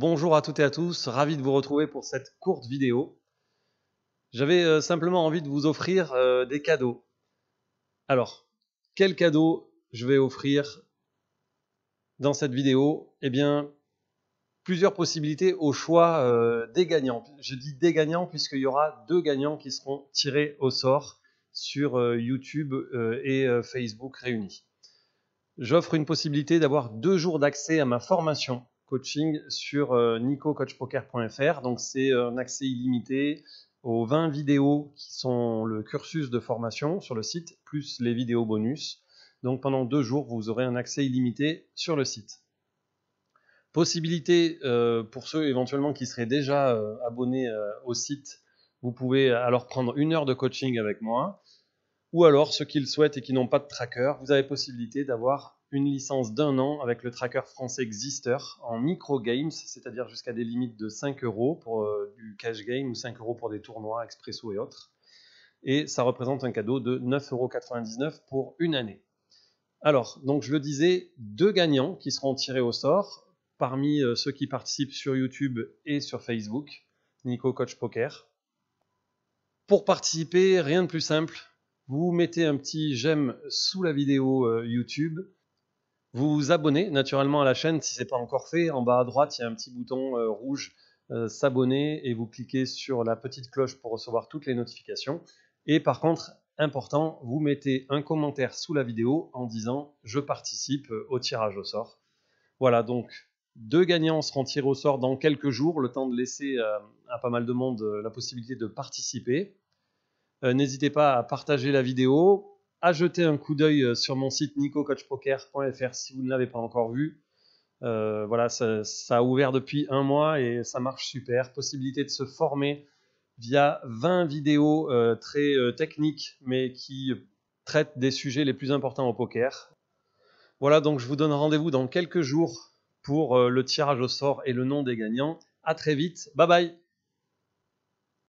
Bonjour à toutes et à tous, ravi de vous retrouver pour cette courte vidéo. J'avais euh, simplement envie de vous offrir euh, des cadeaux. Alors, quel cadeau je vais offrir dans cette vidéo Eh bien, plusieurs possibilités au choix euh, des gagnants. Je dis des gagnants puisqu'il y aura deux gagnants qui seront tirés au sort sur YouTube et Facebook réunis. J'offre une possibilité d'avoir deux jours d'accès à ma formation coaching sur euh, nicocoachpoker.fr. Donc c'est euh, un accès illimité aux 20 vidéos qui sont le cursus de formation sur le site, plus les vidéos bonus. Donc pendant deux jours, vous aurez un accès illimité sur le site. Possibilité euh, pour ceux éventuellement qui seraient déjà abonnés au site, vous pouvez alors prendre une heure de coaching avec moi ou alors ceux qui le souhaitent et qui n'ont pas de tracker, vous avez possibilité d'avoir une licence d'un an avec le tracker français Exister en micro-games, c'est-à-dire jusqu'à des limites de 5 euros pour euh, du cash game ou 5 euros pour des tournois, expresso et autres. Et ça représente un cadeau de 9,99 euros pour une année. Alors, donc je le disais, deux gagnants qui seront tirés au sort parmi euh, ceux qui participent sur YouTube et sur Facebook, Nico Coach Poker. Pour participer, rien de plus simple, vous mettez un petit j'aime sous la vidéo euh, YouTube. Vous vous abonnez naturellement à la chaîne si ce n'est pas encore fait. En bas à droite, il y a un petit bouton euh, rouge euh, s'abonner et vous cliquez sur la petite cloche pour recevoir toutes les notifications. Et par contre, important, vous mettez un commentaire sous la vidéo en disant je participe au tirage au sort. Voilà, donc deux gagnants seront tirés au sort dans quelques jours, le temps de laisser à pas mal de monde la possibilité de participer. Euh, n'hésitez pas à partager la vidéo, à jeter un coup d'œil euh, sur mon site nicocoachpoker.fr si vous ne l'avez pas encore vu. Euh, voilà, ça, a ouvert depuis un mois et ça marche super. Possibilité de se former via 20 vidéos très techniques, mais qui traitent des sujets les plus importants au poker. Voilà, donc je vous donne rendez-vous dans quelques jours pour le tirage au sort et le nom des gagnants. À très vite, bye bye